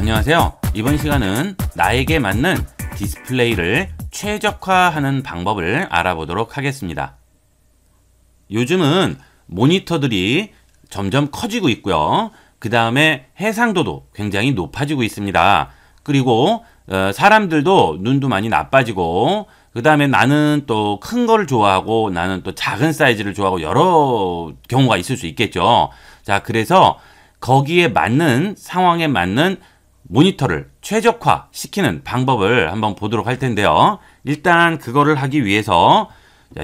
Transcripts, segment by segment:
안녕하세요. 이번 시간은 나에게 맞는 디스플레이를 최적화하는 방법을 알아보도록 하겠습니다. 요즘은 모니터들이 점점 커지고 있고요. 그 다음에 해상도도 굉장히 높아지고 있습니다. 그리고 어, 사람들도 눈도 많이 나빠지고 그 다음에 나는 또 큰 걸 좋아하고 나는 또 작은 사이즈를 좋아하고 여러 경우가 있을 수 있겠죠. 자 그래서 거기에 맞는 상황에 맞는 모니터를 최적화시키는 방법을 한번 보도록 할 텐데요. 일단 그거를 하기 위해서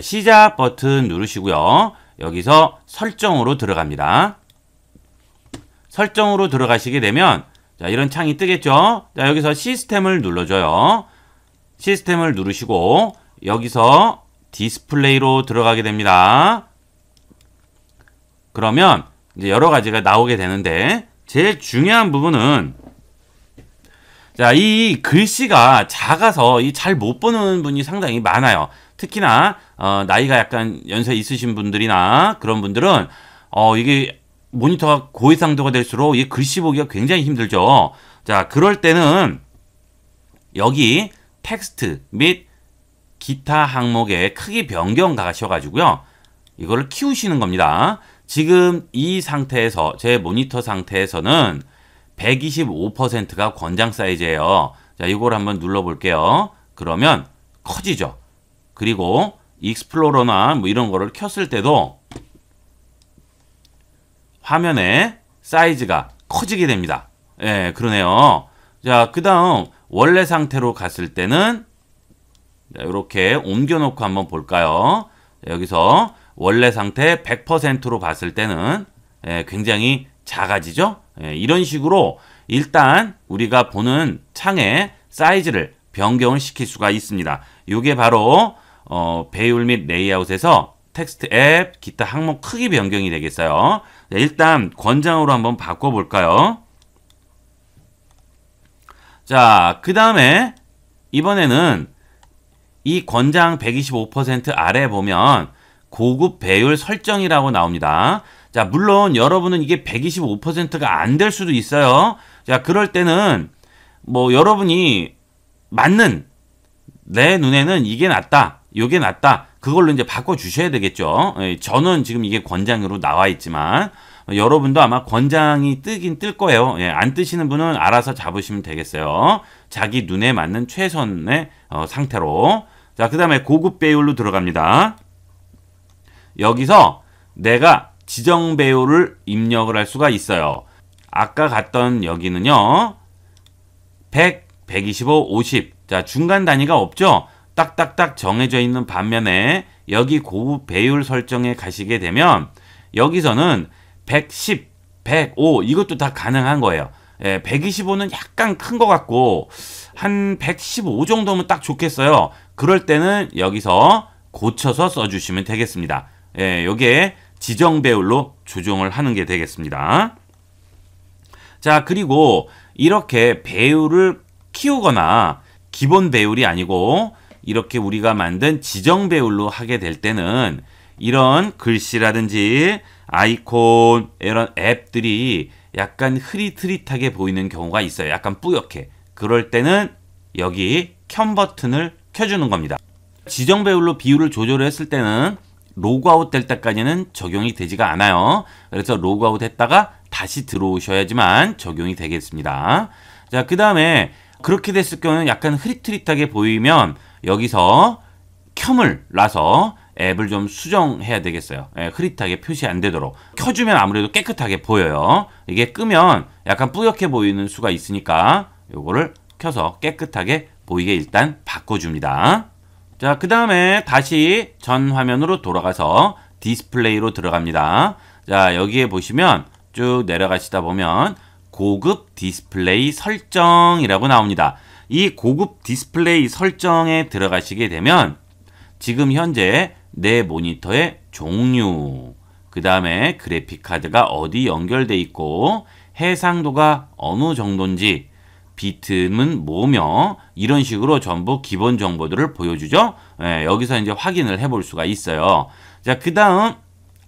시작 버튼 누르시고요. 여기서 설정으로 들어갑니다. 설정으로 들어가시게 되면 자, 이런 창이 뜨겠죠? 자, 여기서 시스템을 눌러줘요. 시스템을 누르시고 여기서 디스플레이로 들어가게 됩니다. 그러면 이제 여러 가지가 나오게 되는데 제일 중요한 부분은 자, 이 글씨가 작아서 잘 못 보는 분이 상당히 많아요. 특히나 어, 나이가 약간 연세 있으신 분들이나 그런 분들은 어, 이게 모니터가 고해상도가 될수록 이 글씨 보기가 굉장히 힘들죠. 자, 그럴 때는 여기 텍스트 및 기타 항목에 크기 변경 가셔가지고요. 이거를 키우시는 겁니다. 지금 이 상태에서 제 모니터 상태에서는 125%가 권장 사이즈예요. 자, 이걸 한번 눌러볼게요. 그러면 커지죠. 그리고 익스플로러나 뭐 이런 거를 켰을 때도 화면에 사이즈가 커지게 됩니다. 예, 그러네요. 자, 그 다음 원래 상태로 갔을 때는 이렇게 옮겨놓고 한번 볼까요? 여기서 원래 상태 100%로 봤을 때는 예, 굉장히 작아지죠? 예, 이런 식으로 일단 우리가 보는 창의 사이즈를 변경을 시킬 수가 있습니다. 이게 바로 어, 배율 및 레이아웃에서 텍스트 앱, 기타 항목 크기 변경이 되겠어요. 자, 일단 권장으로 한번 바꿔볼까요? 자, 그 다음에 이번에는 이 권장 125% 아래 보면 고급 배율 설정이라고 나옵니다. 자, 물론 여러분은 이게 125%가 안 될 수도 있어요. 자, 그럴 때는 뭐 여러분이 맞는 내 눈에는 이게 낫다. 요게 낫다. 그걸로 이제 바꿔 주셔야 되겠죠. 예, 저는 지금 이게 권장으로 나와 있지만 여러분도 아마 권장이 뜨긴 뜰 거예요. 예, 안 뜨시는 분은 알아서 잡으시면 되겠어요. 자기 눈에 맞는 최선의 어, 상태로. 자, 그 다음에 고급 배율로 들어갑니다. 여기서 내가 지정 배우를 입력을 할 수가 있어요. 아까 갔던 여기는요. 100, 125, 50. 자, 중간 단위가 없죠? 딱딱딱 정해져 있는 반면에 여기 고부 배율 설정에 가시게 되면 여기서는 110, 105 이것도 다 가능한 거예요. 예, 125는 약간 큰 것 같고 한 115 정도면 딱 좋겠어요. 그럴 때는 여기서 고쳐서 써주시면 되겠습니다. 예, 요게 지정 배율로 조정을 하는 게 되겠습니다. 자, 그리고 이렇게 배율을 키우거나 기본 배율이 아니고 이렇게 우리가 만든 지정 배율로 하게 될 때는 이런 글씨라든지 아이콘 이런 앱들이 약간 흐릿흐릿하게 보이는 경우가 있어요. 약간 뿌옇게. 그럴 때는 여기 켠 버튼을 켜주는 겁니다. 지정 배율로 비율을 조절했을 때는 로그아웃 될 때까지는 적용이 되지가 않아요. 그래서 로그아웃 했다가 다시 들어오셔야지만 적용이 되겠습니다. 자, 그 다음에 그렇게 됐을 경우는 약간 흐릿흐릿하게 보이면 여기서 켬을 놔서 앱을 좀 수정해야 되겠어요. 예, 흐릿하게 표시 안 되도록. 켜주면 아무래도 깨끗하게 보여요. 이게 끄면 약간 뿌옇게 보이는 수가 있으니까 요거를 켜서 깨끗하게 보이게 일단 바꿔줍니다. 자, 그 다음에 다시 전 화면으로 돌아가서 디스플레이로 들어갑니다. 자, 여기에 보시면 쭉 내려가시다 보면 고급 디스플레이 설정이라고 나옵니다. 이 고급 디스플레이 설정에 들어가시게 되면 지금 현재 내 모니터의 종류, 그 다음에 그래픽카드가 어디 연결되어 있고 해상도가 어느 정도인지 비트는 뭐며 이런 식으로 전부 기본 정보들을 보여주죠. 예, 여기서 이제 확인을 해볼 수가 있어요. 자, 그 다음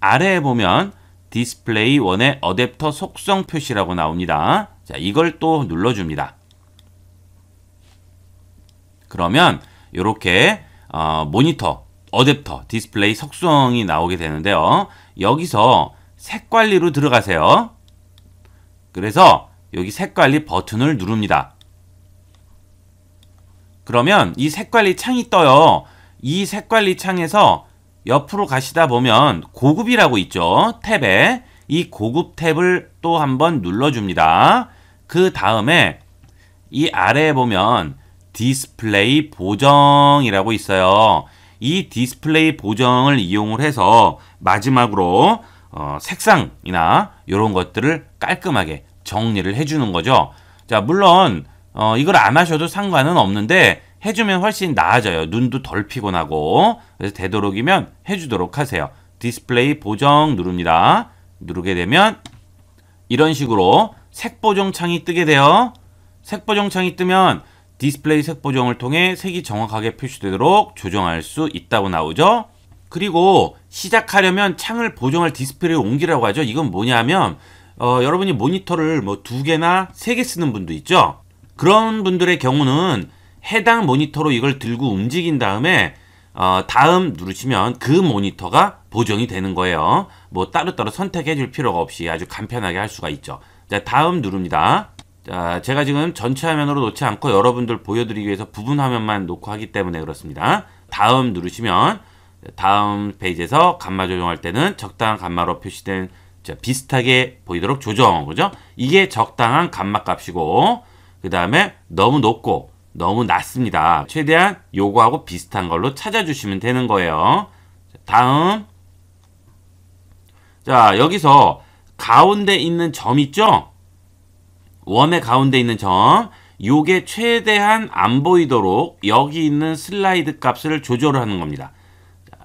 아래에 보면 디스플레이 원의 어댑터 속성 표시라고 나옵니다. 자, 이걸 또 눌러줍니다. 그러면 이렇게 어, 모니터, 어댑터, 디스플레이 속성이 나오게 되는데요. 여기서 색 관리로 들어가세요. 그래서 여기 색 관리 버튼을 누릅니다. 그러면 이 색 관리 창이 떠요. 이 색 관리 창에서 옆으로 가시다 보면 고급이라고 있죠. 탭에 이 고급 탭을 또 한번 눌러줍니다. 그 다음에 이 아래에 보면 디스플레이 보정이라고 있어요. 이 디스플레이 보정을 이용을 해서 마지막으로 어, 색상이나 이런 것들을 깔끔하게 정리를 해주는 거죠. 자, 물론 어, 이걸 안 하셔도 상관은 없는데 해주면 훨씬 나아져요. 눈도 덜 피곤하고 그래서 되도록이면 해주도록 하세요. 디스플레이 보정 누릅니다. 누르게 되면 이런 식으로 색 보정 창이 뜨게 돼요. 색 보정 창이 뜨면 디스플레이 색 보정을 통해 색이 정확하게 표시되도록 조정할 수 있다고 나오죠. 그리고 시작하려면 창을 보정할 디스플레이로 옮기라고 하죠. 이건 뭐냐면 어, 여러분이 모니터를 뭐 두 개나 세 개 쓰는 분도 있죠. 그런 분들의 경우는 해당 모니터로 이걸 들고 움직인 다음에 어, 다음 누르시면 그 모니터가 보정이 되는 거예요. 뭐 따로따로 선택해 줄 필요가 없이 아주 간편하게 할 수가 있죠. 자, 다음 누릅니다. 자, 제가 지금 전체 화면으로 놓지 않고 여러분들 보여드리기 위해서 부분 화면만 놓고 하기 때문에 그렇습니다. 다음 누르시면 다음 페이지에서 감마 조정할 때는 적당한 감마로 표시된 자, 비슷하게 보이도록 조정, 그죠? 이게 적당한 감마값이고 그 다음에 너무 높고 너무 낮습니다. 최대한 요거하고 비슷한 걸로 찾아주시면 되는 거예요. 다음 자 여기서 가운데 있는 점 있죠? 원의 가운데 있는 점 요게 최대한 안 보이도록 여기 있는 슬라이드 값을 조절하는 겁니다.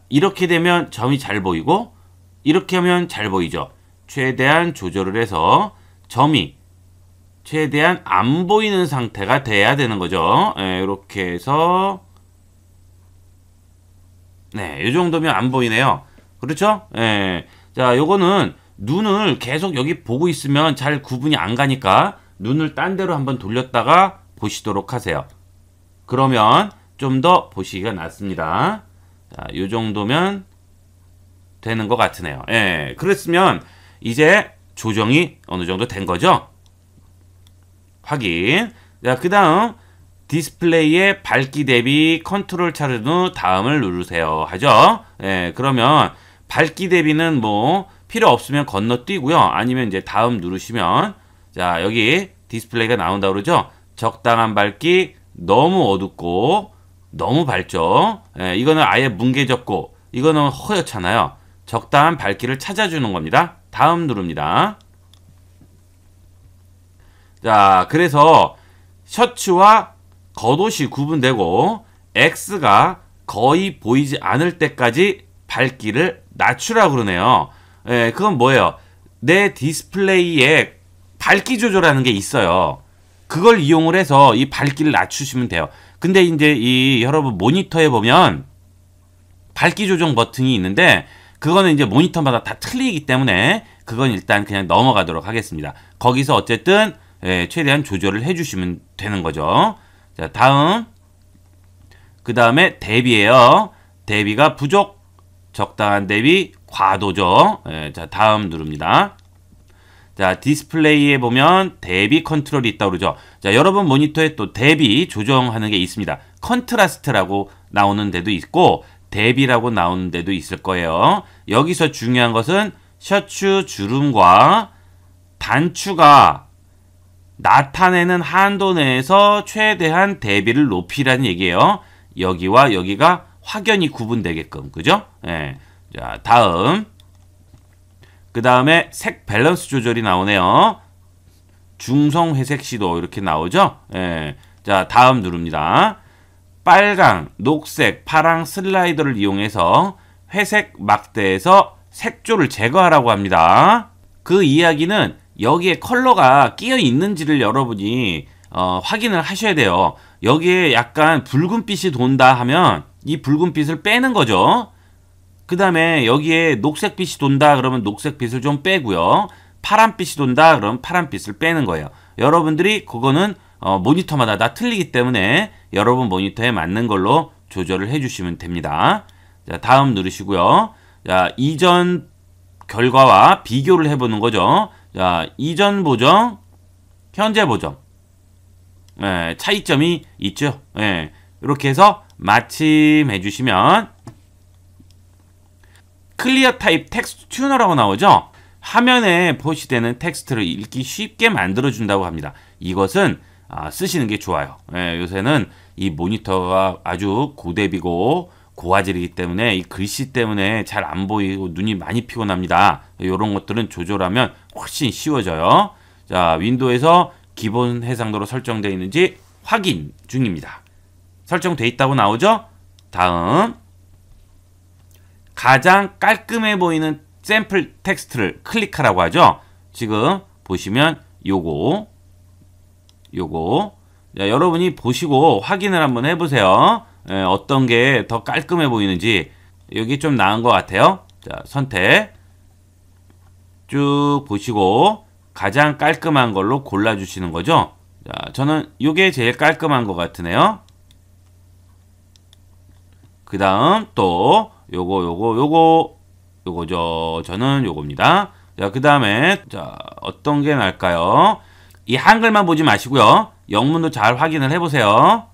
이렇게 되면 점이 잘 보이고 이렇게 하면 잘 보이죠. 최대한 조절을 해서 점이 최대한 안 보이는 상태가 돼야 되는 거죠. 이렇게 예, 해서 네, 이 정도면 안 보이네요. 그렇죠? 네. 자, 요거는 눈을 계속 여기 보고 있으면 잘 구분이 안 가니까 눈을 딴 데로 한번 돌렸다가 보시도록 하세요. 그러면 좀 더 보시기가 낫습니다. 자, 요 정도면 되는 것 같으네요. 예, 그랬으면 이제 조정이 어느 정도 된 거죠. 확인. 자, 그 다음 디스플레이의 밝기 대비 컨트롤 차른 후 다음을 누르세요. 하죠. 예, 그러면 밝기 대비는 뭐 필요 없으면 건너뛰고요. 아니면 이제 다음 누르시면 자, 여기 디스플레이가 나온다 그러죠. 적당한 밝기, 너무 어둡고 너무 밝죠. 예, 이거는 아예 뭉개졌고 이거는 허옇잖아요. 적당한 밝기를 찾아주는 겁니다. 다음 누릅니다. 자, 그래서 셔츠와 겉옷이 구분되고 X가 거의 보이지 않을 때까지 밝기를 낮추라 그러네요. 예, 그건 뭐예요? 내 디스플레이에 밝기 조절하는 게 있어요. 그걸 이용을 해서 이 밝기를 낮추시면 돼요. 근데 이제 이 여러분 모니터에 보면 밝기 조정 버튼이 있는데 그거는 이제 모니터마다 다 틀리기 때문에 그건 일단 그냥 넘어가도록 하겠습니다. 거기서 어쨌든 예, 최대한 조절을 해주시면 되는 거죠. 자 다음 그 다음에 대비예요. 대비가 부족, 적당한 대비, 과도죠. 예, 자 다음 누릅니다. 자 디스플레이에 보면 대비 컨트롤이 있다고 그러죠. 자 여러분 모니터에 또 대비 조정하는 게 있습니다. 컨트라스트라고 나오는 데도 있고 대비라고 나오는 데도 있을 거예요. 여기서 중요한 것은 셔츠 주름과 단추가 나타내는 한도 내에서 최대한 대비를 높이라는 얘기예요. 여기와 여기가 확연히 구분되게끔 그죠? 예. 자 다음 그 다음에 색 밸런스 조절이 나오네요. 중성 회색 시도 이렇게 나오죠? 예. 자 다음 누릅니다. 빨강, 녹색, 파랑 슬라이더를 이용해서 회색 막대에서 색조를 제거하라고 합니다. 그 이야기는 여기에 컬러가 끼어 있는지를 여러분이 어, 확인을 하셔야 돼요. 여기에 약간 붉은빛이 돈다 하면 이 붉은빛을 빼는 거죠. 그 다음에 여기에 녹색빛이 돈다 그러면 녹색빛을 좀 빼고요. 파란빛이 돈다 그러면 파란빛을 빼는 거예요. 여러분들이 그거는 어, 모니터마다 다 틀리기 때문에 여러분 모니터에 맞는 걸로 조절을 해주시면 됩니다. 자, 다음 누르시고요. 자, 이전 결과와 비교를 해보는 거죠. 자, 이전 보정, 현재 보정. 예, 차이점이 있죠. 예, 이렇게 해서 마침해 주시면 클리어 타입 텍스트 튜너라고 나오죠. 화면에 표시되는 텍스트를 읽기 쉽게 만들어준다고 합니다. 이것은 아, 쓰시는 게 좋아요. 예, 요새는 이 모니터가 아주 고대비고 고화질이기 때문에 이 글씨 때문에 잘 안 보이고 눈이 많이 피곤합니다. 이런 것들은 조절하면 훨씬 쉬워져요. 자, 윈도에서 우 기본 해상도로 설정되어 있는지 확인 중입니다. 설정되어 있다고 나오죠? 다음 가장 깔끔해 보이는 샘플 텍스트를 클릭하라고 하죠. 지금 보시면 요거 요거 자, 여러분이 보시고 확인을 한번 해보세요. 예, 어떤 게 더 깔끔해 보이는지 여기 좀 나은 것 같아요. 자, 선택. 쭉 보시고 가장 깔끔한 걸로 골라주시는 거죠. 자, 저는 이게 제일 깔끔한 것 같으네요. 그 다음 또 요거 요거 요거 요거죠. 저는 요겁니다. 자, 그 다음에 자 어떤 게날까요이 한글만 보지 마시고요. 영문도 잘 확인을 해보세요.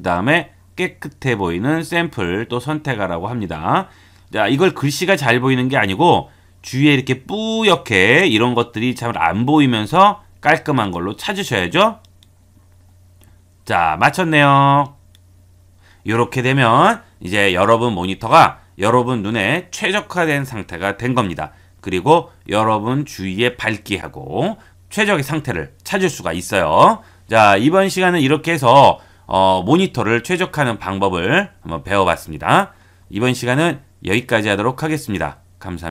그 다음에 깨끗해 보이는 샘플 또 선택하라고 합니다. 자, 이걸 글씨가 잘 보이는 게 아니고 주위에 이렇게 뿌옇게 이런 것들이 잘 안 보이면서 깔끔한 걸로 찾으셔야죠. 자, 맞췄네요. 이렇게 되면 이제 여러분 모니터가 여러분 눈에 최적화된 상태가 된 겁니다. 그리고 여러분 주위에 밝기하고 최적의 상태를 찾을 수가 있어요. 자, 이번 시간은 이렇게 해서 어, 모니터를 최적화하는 방법을 한번 배워봤습니다. 이번 시간은 여기까지 하도록 하겠습니다. 감사합니다.